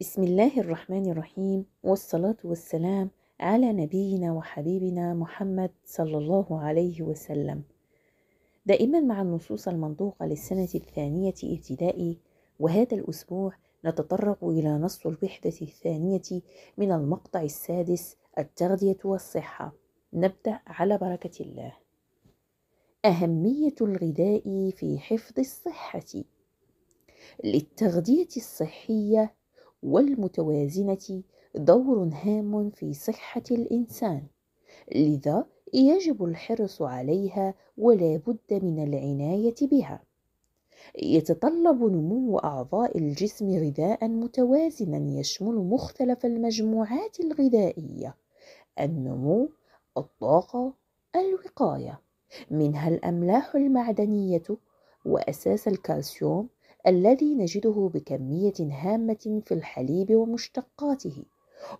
بسم الله الرحمن الرحيم والصلاة والسلام على نبينا وحبيبنا محمد صلى الله عليه وسلم دائما مع النصوص المنطوقة للسنة الثانية ابتدائي وهذا الأسبوع نتطرق إلى نص الوحدة الثانية من المقطع السادس التغذية والصحة نبدأ على بركة الله أهمية الغذاء في حفظ الصحة للتغذية الصحية والمتوازنة دور هام في صحة الإنسان لذا يجب الحرص عليها ولا بد من العناية بها يتطلب نمو أعضاء الجسم غذاء متوازنا يشمل مختلف المجموعات الغذائية النمو الطاقة الوقاية منها الأملاح المعدنية وأساس الكالسيوم الذي نجده بكمية هامة في الحليب ومشتقاته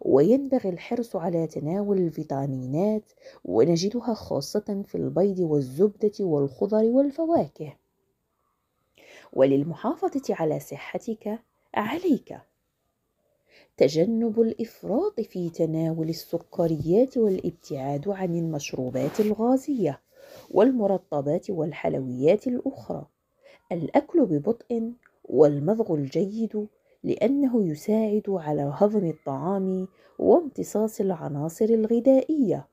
وينبغي الحرص على تناول الفيتامينات ونجدها خاصة في البيض والزبدة والخضر والفواكه وللمحافظة على صحتك عليك تجنب الافراط في تناول السكريات والابتعاد عن المشروبات الغازيه والمرطبات والحلويات الاخرى الأكل ببطء والمضغ الجيد لأنه يساعد على هضم الطعام وامتصاص العناصر الغذائية